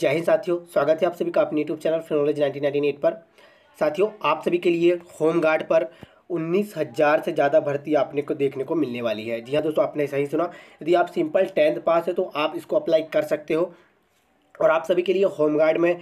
जय हिंद साथियों स्वागत है आप सभी का अपने YouTube channel Finology nineteen ninety eight पर साथियों आप सभी के लिए होम गार्ड पर उन्नीस हज़ार से ज़्यादा भर्ती आपने को देखने को मिलने वाली है जी हाँ दोस्तों आपने सही सुना यदि आप सिंपल टेंथ पास है तो आप इसको अप्लाई कर सकते हो और आप सभी के लिए होम गार्ड में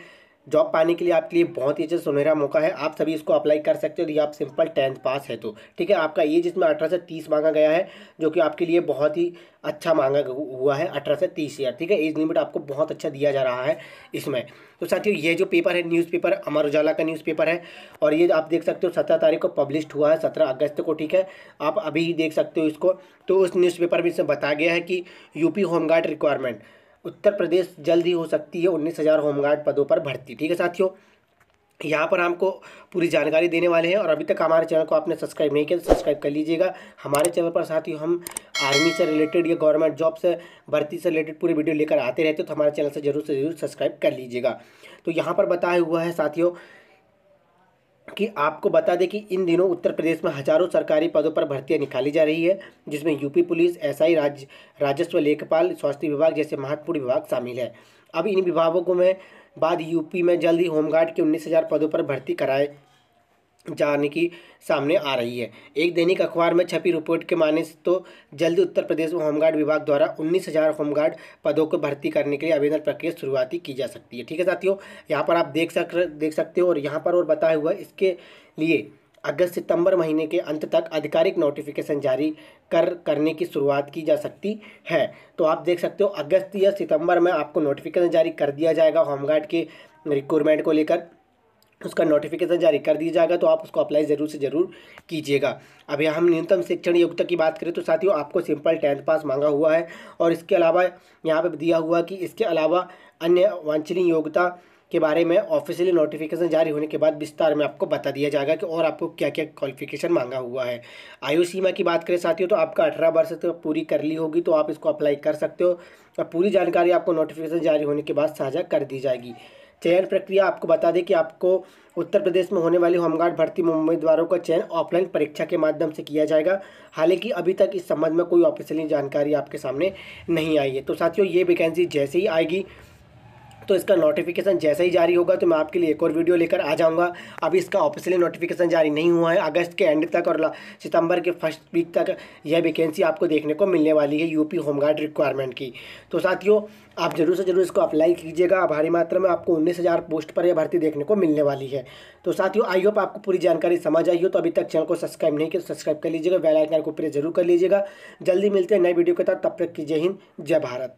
जॉब पाने के लिए आपके लिए बहुत ही अच्छा सुनहरा मौका है आप सभी इसको अप्लाई कर सकते हो यदि आप सिंपल टेंथ पास है तो ठीक है आपका एज इसमें अठारह से तीस मांगा गया है जो कि आपके लिए बहुत ही अच्छा मांगा हुआ है अठारह से तीस ईयर ठीक है एज लिमिट आपको बहुत अच्छा दिया जा रहा है इसमें तो साथियों ये जो पेपर है न्यूज़पेपर अमर उजाला का न्यूज़पेपर है और ये आप देख सकते हो सत्रह तारीख को पब्लिश हुआ है सत्रह अगस्त को ठीक है आप अभी ही देख सकते हो इसको तो उस न्यूज़पेपर में इसमें बताया गया है कि UP home guard requirement Uttar Pradesh जल्द ही हो सकती है उन्नीस हज़ार होमगार्ड पदों पर भर्ती ठीक है साथियों यहाँ पर हमको पूरी जानकारी देने वाले हैं और अभी तक हमारे चैनल को आपने सब्सक्राइब नहीं किया तो सब्सक्राइब कर लीजिएगा हमारे चैनल पर साथियों हम आर्मी से रिलेटेड या गवर्नमेंट जॉब से भर्ती से रिलेटेड पूरी वीडियो लेकर आते रहते तो हमारे चैनल से ज़रूर से ज़रूर सब्सक्राइब कर लीजिएगा तो यहाँ पर बताया हुआ है साथियों कि आपको बता दें कि इन दिनों उत्तर प्रदेश में हजारों सरकारी पदों पर भर्तियां निकाली जा रही है जिसमें यूपी पुलिस एसआई राज राजस्व लेखपाल स्वास्थ्य विभाग जैसे महत्वपूर्ण विभाग शामिल है अब इन विभागों को में बाद यूपी में जल्द ही होमगार्ड के उन्नीस हज़ार पदों पर भर्ती कराए जाने की सामने आ रही है एक दैनिक अखबार में छपी रिपोर्ट के माने तो जल्द उत्तर प्रदेश होमगार्ड विभाग द्वारा उन्नीस हज़ार होमगार्ड पदों को भर्ती करने के लिए आवेदन प्रक्रिया शुरुआती की जा सकती है ठीक है साथियों यहाँ पर आप देख सक देख सकते हो और यहाँ पर और बताया हुआ है इसके लिए अगस्त सितंबर महीने के अंत तक आधिकारिक नोटिफिकेशन जारी कर करने की शुरुआत की जा सकती है तो आप देख सकते हो अगस्त या सितंबर में आपको नोटिफिकेशन जारी कर दिया जाएगा होमगार्ड के रिक्रूटमेंट को लेकर उसका नोटिफिकेशन जारी कर दिया जाएगा तो आप उसको अप्लाई ज़रूर से ज़रूर कीजिएगा अब यहाँ हम न्यूनतम शिक्षण योग्यता की बात करें तो साथियों आपको सिंपल टेंथ पास मांगा हुआ है और इसके अलावा यहाँ पे दिया हुआ कि इसके अलावा अन्य वांछनीय योग्यता के बारे में ऑफिशियली नोटिफिकेशन जारी होने के बाद विस्तार में आपको बता दिया जाएगा कि और आपको क्या क्या क्वालिफिकेशन मांगा हुआ है आयु सीमा की बात करें साथियों तो आपका अठारह वर्ष तक तो पूरी कर ली होगी तो आप इसको अप्लाई कर सकते हो और पूरी जानकारी आपको नोटिफिकेशन जारी होने के बाद साझा कर दी जाएगी चयन प्रक्रिया आपको बता दें कि आपको उत्तर प्रदेश में होने वाली होमगार्ड भर्ती उम्मीदवारों का चयन ऑफलाइन परीक्षा के माध्यम से किया जाएगा हालांकि अभी तक इस संबंध में कोई ऑफिशियली जानकारी आपके सामने नहीं आई है तो साथियों ये वैकेंसी जैसे ही आएगी तो इसका नोटिफिकेशन जैसे ही जारी होगा तो मैं आपके लिए एक और वीडियो लेकर आ जाऊँगा अभी इसका ऑफिशियली नोटिफिकेशन जारी नहीं हुआ है अगस्त के एंड तक और सितंबर के फर्स्ट वीक तक यह वैकेंसी आपको देखने को मिलने वाली है यूपी होमगार्ड रिक्वायरमेंट की तो साथियों आप ज़रूर से ज़रूर इसको अप्लाई कीजिएगा भारी मात्रा में आपको उन्नीस हज़ार पोस्ट पर यह भर्ती देखने को मिलने वाली है तो साथियों आई होप आपको पूरी जानकारी समझ आई हो तो अभी तक चैनल को सब्सक्राइब नहीं किया तो सब्सक्राइब कर लीजिएगा बेल आइकन को प्रेस जरूर कर लीजिएगा जल्दी मिलते हैं नए वीडियो के साथ तब तक कीजिए जय हिंद जय भारत